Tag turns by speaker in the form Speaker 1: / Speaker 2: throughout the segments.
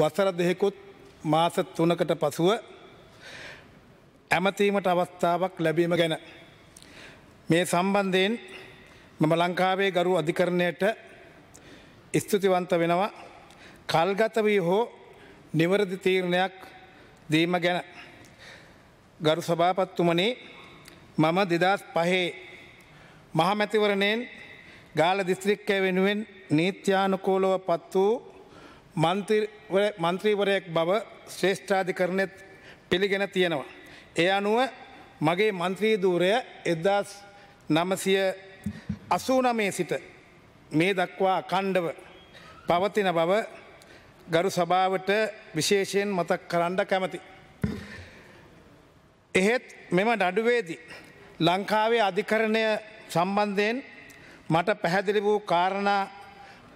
Speaker 1: වසර දෙහෙකුත් මාස තුනකට පසුව ඇමතීමට අවස්ථාවක් ලැබීම ගැන. මේ සම්බන්ධයෙන් මම ලංකාවේ ගරු අධිකරණයට ස්තුතිවන්ත වෙනවා කල්ගත වී හෝ නිවරදි තීරණයක් දීම ගැන. ගරු සභාපත්තුමනේ මම දෙදස් පහේ මහමැතිවරණයෙන් ගාල දිස්ත්‍රික්කය වෙනුවෙන් නීත්‍යානුකූලව පත් වූ මන්ත්‍රීවරයෙක් බව ශ්‍රේෂ්ඨාධිකරණයත් පිළිගෙන තියෙනවා. ඒ අනුව මගේ මන්ත්‍රී දූරය එදදාස් නමසිය අසූනමේ සිට මේ දක්වා කණ්ඩව පවතින බව ගරු සභාවට විශේෂයෙන් මතක් කරන්න කැමති. එහෙත් මෙම නඩුවේදී ලංකාවේ අධිකරණය සම්බන්ධයෙන් මට පැහැදිලි වූ කාරණා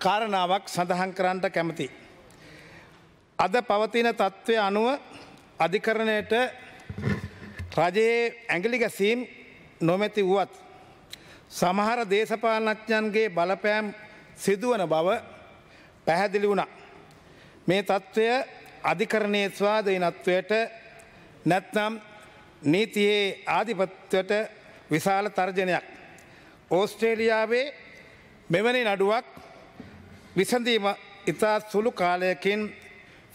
Speaker 1: කාරණාවක් සඳහන් කරන්නට කැමති. අද පවතින තත්ත්වය අනුව අධිකරණයට රජයේ ඇඟලි ගැසීම් නොමැති වුවත්. සමහර දේශපාලනඥන්ගේ බලපෑම් සිදුවන බව පැහැදිලි වුණා. මේ තත්ත්වය අධිකරණයේ ස්වාධීනත්වයට නැත්නම් නීතියේ ආධිපත්වයට විශාල තර්ජනයක්. ඕස්ට්‍රේලියාවේ මෙවැනි නඩුවක් විසඳීම ඉතා සුළු කාලයකින්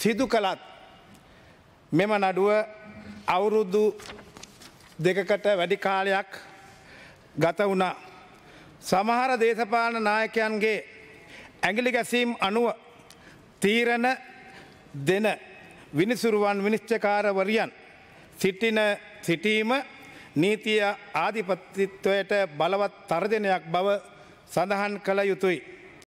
Speaker 1: සිදු කළත් මෙම නඩුව අවුරුදු දෙකකට වැඩි කාලයක් ගත වුණා. සමහර දේශපාලන නායකයන්ගේ ඇගිලි ගැසීම් අනුව තීරණ දෙන විනිසුරුවන් විනිශ්චකාරවරියන් සිටින සිටීම නීතිය ආධිපතිත්වයට බලවත් තර්ජනයක් බව සඳහන් කළ යුතුයි.